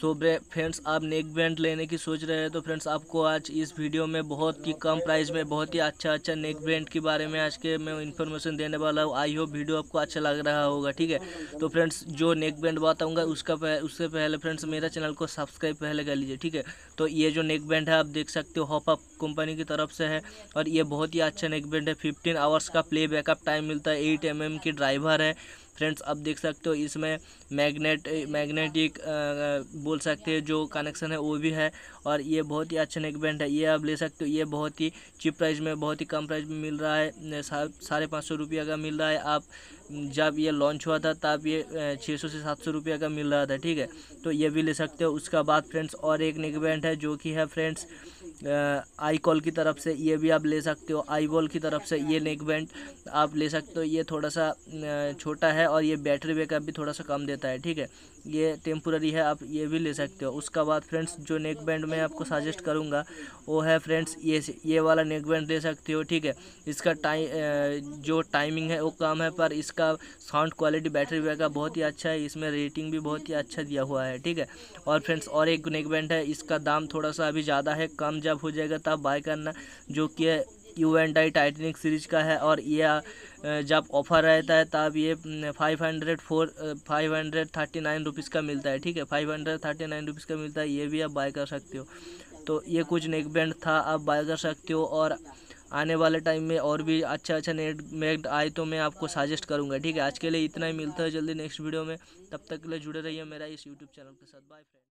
तो फ्रेंड्स आप neck band लेने की सोच रहे हैं तो फ्रेंड्स आपको आज इस वीडियो में बहुत ही कम प्राइस में बहुत ही अच्छा अच्छा नेक बैंड के बारे में आज के मैं इन्फॉर्मेशन देने वाला हूँ आई होप वीडियो आपको अच्छा लग रहा होगा ठीक है तो फ्रेंड्स जो नेक बैंड बताऊँगा उसका पह, उससे पहले फ्रेंड्स मेरा चैनल को सब्सक्राइब पहले कर लीजिए ठीक है तो ये जो नेक बैंड है आप देख सकते हो हॉप अप कंपनी की तरफ से है और ये बहुत ही अच्छा नेक बैंड है फिफ्टीन आवर्स का प्ले बैकअप टाइम मिलता है एट एम की ड्राइवर है फ्रेंड्स अब देख सकते हो इसमें मैग्नेट मैग्नेटिक बोल सकते हैं जो कनेक्शन है वो भी है और ये बहुत ही अच्छा नेकबैंड है ये आप ले सकते हो ये बहुत ही चीप प्राइस में बहुत ही कम प्राइस में मिल रहा है साढ़े पाँच सौ रुपया का मिल रहा है आप जब ये लॉन्च हुआ था तब ये 600 से 700 रुपये का मिल रहा था ठीक है तो ये भी ले सकते हो उसका बाद फ्रेंड्स और एक नेक बैंड है जो कि है फ्रेंड्स आई कॉल की तरफ से ये भी आप ले सकते हो आई बॉल की तरफ से ये नेक बैंड आप ले सकते हो ये थोड़ा सा छोटा है और ये बैटरी बैकअप भी थोड़ा सा कम देता है ठीक है ये टेम्पोररी है आप ये भी ले सकते हो उसका बाद फ्रेंड्स जो नेक बैंड मैं आपको सजेस्ट करूँगा वो है फ्रेंड्स ये ये वाला नेक बैंड ले सकते हो ठीक है इसका टाइम जो टाइमिंग है वो कम है पर इसका इसका साउंड क्वालिटी बैटरी वगैरह बहुत ही अच्छा है इसमें रेटिंग भी बहुत ही अच्छा दिया हुआ है ठीक है और फ्रेंड्स और एक नेक बैंड है इसका दाम थोड़ा सा अभी ज़्यादा है कम जब हो जाएगा तब बाय करना जो कि U and I Titanic series का है और यह जब ऑफर रहता है तब ये five hundred four five hundred thirty nine rupees का मिलता है ठीक है five hundred thirty nine rupees का मिलता है ये भी आप बाय कर सकते हो तो ये कुछ नेक बैंड था आप बाय कर सकते हो और आने वाले टाइम में और भी अच्छा अच्छा नेट मेट आए तो मैं आपको सजेस्ट करूँगा ठीक है आज के लिए इतना ही मिलता है जल्दी नेक्स्ट वीडियो में तब तक के लिए जुड़े रहिए मेरा इस यूट्यूब चैनल के साथ बाय